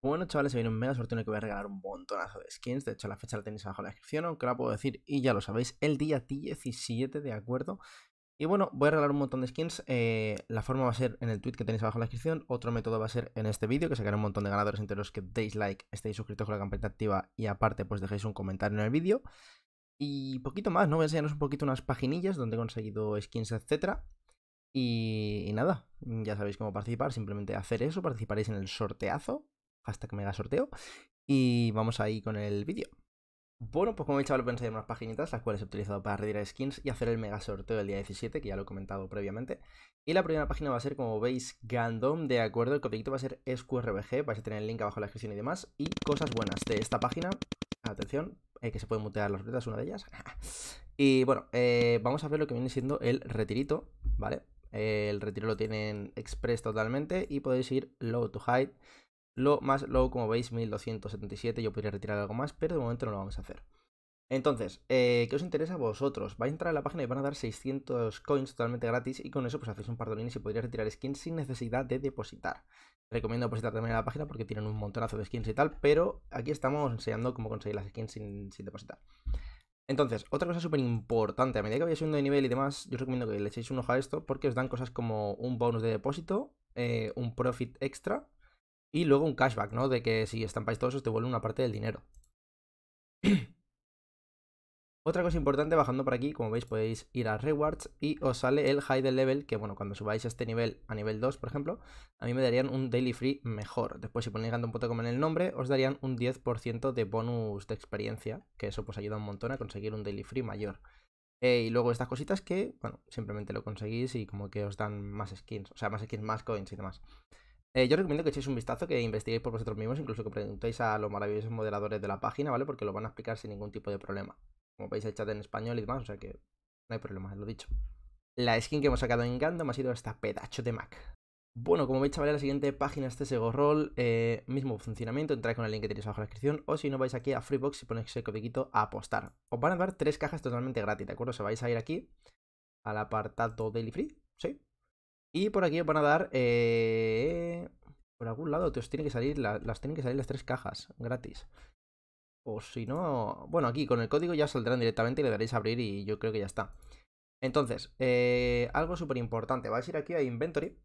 Bueno, chavales, se viene un mega sorteo en que voy a regalar un montonazo de skins. De hecho, la fecha la tenéis abajo en la descripción, aunque la puedo decir y ya lo sabéis, el día 17, ¿de acuerdo? Y bueno, voy a regalar un montón de skins. Eh, la forma va a ser en el tweet que tenéis abajo en la descripción. Otro método va a ser en este vídeo, que sacaré un montón de ganadores entre los que deis like, estéis suscritos con la campanita activa y aparte, pues dejéis un comentario en el vídeo. Y poquito más, ¿no? Voy a enseñaros un poquito unas paginillas donde he conseguido skins, etcétera. Y, y, nada, ya sabéis cómo participar, simplemente hacer eso, participaréis en el sorteazo hasta que mega sorteo. Y vamos ahí con el vídeo. Bueno, pues como he dicho, pensé en unas paginitas, las cuales he utilizado para retirar skins y hacer el mega sorteo del día 17, que ya lo he comentado previamente. Y la primera página va a ser, como veis, Gandom, de acuerdo, el contenido va a ser SQRBG, vais a tener el link abajo en la descripción y demás. Y cosas buenas de esta página, atención, eh, que se pueden mutear las ruletas, una de ellas. y bueno, eh, vamos a ver lo que viene siendo el retirito, ¿vale? El retiro lo tienen express totalmente y podéis ir low to high lo más low, como veis, 1277. Yo podría retirar algo más, pero de momento no lo vamos a hacer. Entonces, eh, ¿qué os interesa a vosotros? Vais a entrar a la página y van a dar 600 coins totalmente gratis y con eso pues hacéis un par de y podríais retirar skins sin necesidad de depositar. Recomiendo depositar también a la página porque tienen un montonazo de skins y tal, pero aquí estamos enseñando cómo conseguir las skins sin, depositar. Entonces, otra cosa súper importante, a medida que vayáis subiendo de nivel y demás, yo os recomiendo que le echéis un ojo a esto porque os dan cosas como un bonus de depósito, eh, un profit extra, y luego un cashback, ¿no? De que si estampáis todos os devuelve una parte del dinero. Otra cosa importante, bajando por aquí, como veis podéis ir a Rewards y os sale el High del Level, que bueno, cuando subáis a este nivel a nivel 2, por ejemplo, a mí me darían un Daily Free mejor. Después si ponéis como en el nombre, os darían un 10% de bonus de experiencia, que eso pues ayuda un montón a conseguir un Daily Free mayor. Eh, y luego estas cositas que, bueno, simplemente lo conseguís y como que os dan más skins, o sea, más skins, más coins y demás. Eh, yo recomiendo que echéis un vistazo, que investiguéis por vosotros mismos, incluso que preguntéis a los maravillosos moderadores de la página, ¿vale? Porque lo van a explicar sin ningún tipo de problema. Como veis, el chat en español y demás, o sea que no hay problema, lo dicho. La skin que hemos sacado en me ha sido esta pedacho de Mac. Bueno, como veis, chavales, la siguiente página es CSGO Roll, eh, mismo funcionamiento, entráis con el link que tenéis abajo en la descripción, o si no vais aquí a Freebox y ponéis ese codiguito a apostar. Os van a dar tres cajas totalmente gratis, ¿de acuerdo? O Se vais a ir aquí al apartado Daily Free, ¿sí? Y por aquí van a dar. Eh, por algún lado te os tiene que salir las tienen que salir las tres cajas gratis. O si no. Bueno, aquí con el código ya saldrán directamente y le daréis a abrir y yo creo que ya está. Entonces, eh, algo súper importante. Vais a ir aquí a Inventory.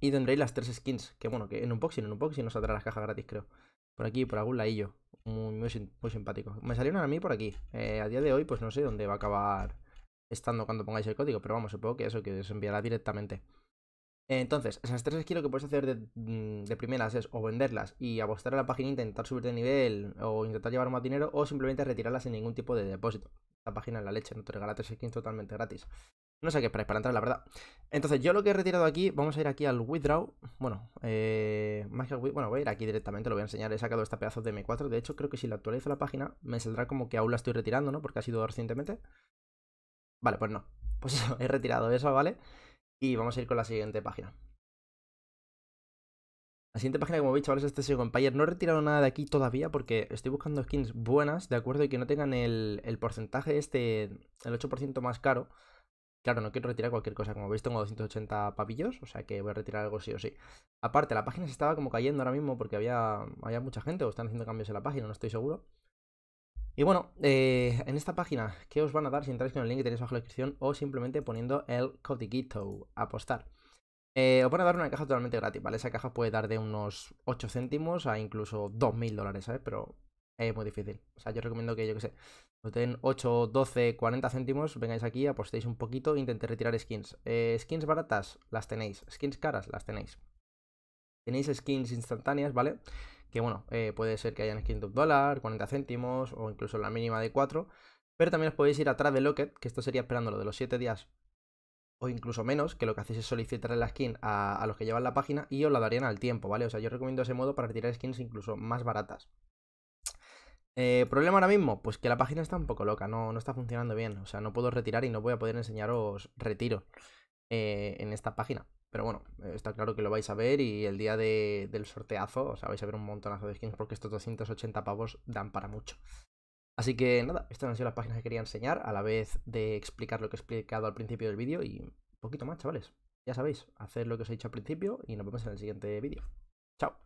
Y tendréis las tres skins. Que bueno, que en un unboxing, en un y nos saldrá las cajas gratis, creo. Por aquí, por algún ladillo. Muy, simpático. Me salieron a mí por aquí. Eh, a día de hoy, pues no sé dónde va a acabar estando cuando pongáis el código, pero vamos, supongo que eso que os enviará directamente. Entonces, esas tres skills lo que podéis hacer mm, de, primeras es o venderlas y apostar a la página, intentar subir de nivel o intentar llevar más dinero o simplemente retirarlas sin ningún tipo de depósito. La página es la leche, no te regala tres skins totalmente gratis. No sé qué esperáis para entrar, la verdad. Entonces, yo lo que he retirado aquí, vamos a ir aquí al withdraw. Bueno, eh, más que bueno, voy a ir aquí directamente, lo voy a enseñar. He sacado esta pedazo de M4. De hecho, creo que si la actualizo la página, me saldrá como que aún la estoy retirando, ¿no? Porque ha sido recientemente. Vale, pues no. Pues eso, he retirado eso, ¿vale? Y vamos a ir con la siguiente página. La siguiente página, como veis, chavales, es este Sego Empire. No he retirado nada de aquí todavía porque estoy buscando skins buenas, ¿de acuerdo? Y que no tengan el, porcentaje este, el 8% más caro. Claro, no quiero retirar cualquier cosa. Como veis, tengo 280 papillos, o sea que voy a retirar algo sí o sí. Aparte, la página se estaba como cayendo ahora mismo porque había, había mucha gente o están haciendo cambios en la página, no estoy seguro. Y bueno, eh, en esta página, ¿qué os van a dar si entráis con el link que tenéis bajo la descripción o simplemente poniendo el codiguito, apostar? Eh, os van a dar una caja totalmente gratis, ¿vale? Esa caja puede dar de unos 8 céntimos a incluso 2.000 dólares, ¿sabes? Pero es muy difícil. O sea, yo recomiendo que, yo que sé, os den 8, 12, 40 céntimos, vengáis aquí, apostéis un poquito e intentéis retirar skins. Eh, skins baratas, las tenéis. Skins caras, las tenéis. Tenéis skins instantáneas, ¿vale? vale que bueno, eh, puede ser que hayan skins de un dólar, 40 céntimos o incluso la mínima de 4. Pero también os podéis ir atrás de Locket, que esto sería esperando lo de los 7 días o incluso menos, que lo que hacéis es solicitar la skin a, los que llevan la página y os la darían al tiempo, ¿vale? O sea, yo recomiendo ese modo para retirar skins incluso más baratas. Eh, ¿Problema ahora mismo? Pues que la página está un poco loca, no, no está funcionando bien. O sea, no puedo retirar y no voy a poder enseñaros retiro eh, en esta página. Pero bueno, está claro que lo vais a ver y el día del sorteazo, o sea, vais a ver un montonazo de skins porque estos 280 pavos dan para mucho. Así que nada, estas han sido las páginas que quería enseñar, a la vez de explicar lo que he explicado al principio del vídeo y un poquito más, chavales. Ya sabéis, hacer lo que os he dicho al principio y nos vemos en el siguiente vídeo. Chao.